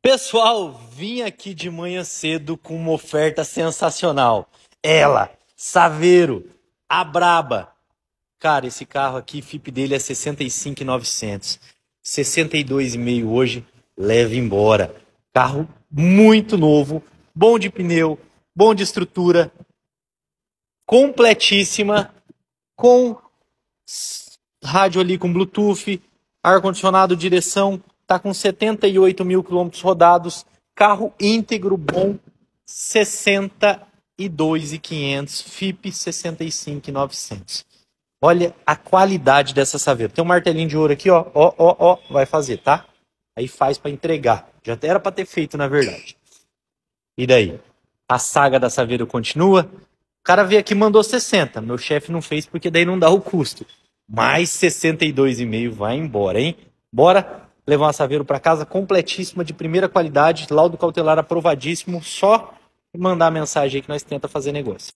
Pessoal, vim aqui de manhã cedo com uma oferta sensacional. Ela, Saveiro, a braba. Cara, esse carro aqui, FIP dele é 65,900. 62,5 hoje, Leve embora. Carro muito novo, bom de pneu, bom de estrutura, completíssima, com rádio ali com Bluetooth, ar-condicionado, direção, está com 78 mil quilômetros rodados, carro íntegro, bom, 62,500, FIP 65,900. Olha a qualidade dessa saveira. Tem um martelinho de ouro aqui, ó, ó, ó, ó, vai fazer, tá? Aí faz para entregar. Já era para ter feito, na verdade. E daí? A saga da saveira continua. O cara veio aqui mandou 60. Meu chefe não fez porque daí não dá o custo. Mais 62,5 vai embora, hein? Bora levar a Saveiro para casa completíssima, de primeira qualidade, laudo cautelar aprovadíssimo, só mandar mensagem aí que nós tenta fazer negócio.